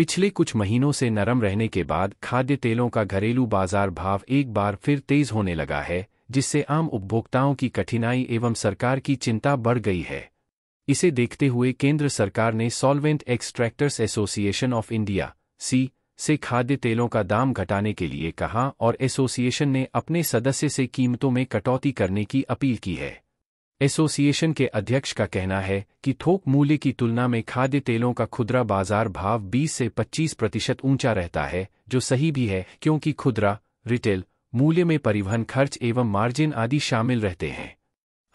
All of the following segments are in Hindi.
पिछले कुछ महीनों से नरम रहने के बाद खाद्य तेलों का घरेलू बाजार भाव एक बार फिर तेज होने लगा है जिससे आम उपभोक्ताओं की कठिनाई एवं सरकार की चिंता बढ़ गई है इसे देखते हुए केंद्र सरकार ने solvent extractors association of India सी से खाद्य तेलों का दाम घटाने के लिए कहा और एसोसिएशन ने अपने सदस्य से कीमतों में कटौती करने की अपील की है एसोसिएशन के अध्यक्ष का कहना है कि थोक मूल्य की तुलना में खाद्य तेलों का खुदरा बाजार भाव 20 से 25 प्रतिशत ऊंचा रहता है जो सही भी है क्योंकि खुदरा रिटेल मूल्य में परिवहन खर्च एवं मार्जिन आदि शामिल रहते हैं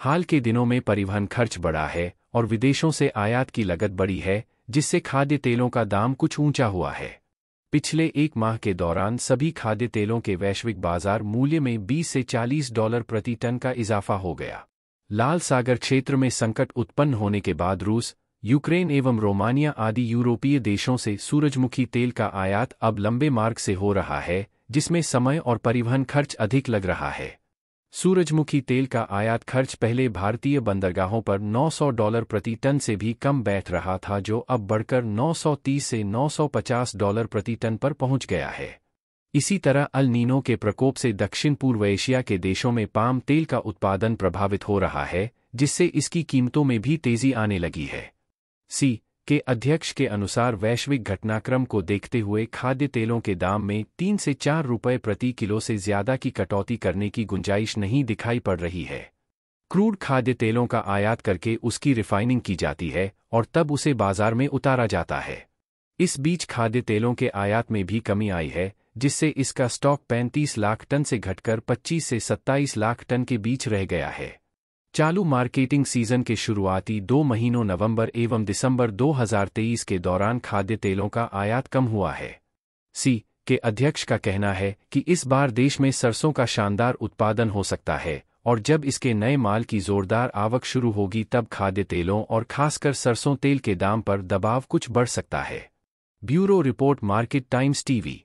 हाल के दिनों में परिवहन खर्च बढ़ा है और विदेशों से आयात की लगत बढ़ी है जिससे खाद्य तेलों का दाम कुछ ऊंचा हुआ है पिछले एक माह के दौरान सभी खाद्य तेलों के वैश्विक बाजार मूल्य में 20 से 40 डॉलर प्रति टन का इजाफा हो गया लाल सागर क्षेत्र में संकट उत्पन्न होने के बाद रूस यूक्रेन एवं रोमानिया आदि यूरोपीय देशों से सूरजमुखी तेल का आयात अब लंबे मार्ग से हो रहा है जिसमें समय और परिवहन खर्च अधिक लग रहा है सूरजमुखी तेल का आयात खर्च पहले भारतीय बंदरगाहों पर 900 डॉलर प्रति टन से भी कम बैठ रहा था जो अब बढ़कर 930 से 950 डॉलर प्रति टन पर पहुंच गया है इसी तरह अल नीनो के प्रकोप से दक्षिण पूर्व एशिया के देशों में पाम तेल का उत्पादन प्रभावित हो रहा है जिससे इसकी कीमतों में भी तेजी आने लगी है सी के अध्यक्ष के अनुसार वैश्विक घटनाक्रम को देखते हुए खाद्य तेलों के दाम में तीन से चार रुपये प्रति किलो से ज्यादा की कटौती करने की गुंजाइश नहीं दिखाई पड़ रही है क्रूड खाद्य तेलों का आयात करके उसकी रिफाइनिंग की जाती है और तब उसे बाजार में उतारा जाता है इस बीच खाद्य तेलों के आयात में भी कमी आई है जिससे इसका स्टॉक 35 लाख टन से घटकर 25 से 27 लाख टन के बीच रह गया है चालू मार्केटिंग सीजन के शुरुआती दो महीनों नवंबर एवं दिसंबर 2023 के दौरान खाद्य तेलों का आयात कम हुआ है सी के अध्यक्ष का कहना है कि इस बार देश में सरसों का शानदार उत्पादन हो सकता है और जब इसके नए माल की जोरदार आवक शुरू होगी तब खाद्य तेलों और खासकर सरसों तेल के दाम पर दबाव कुछ बढ़ सकता है bureau report Market Times TV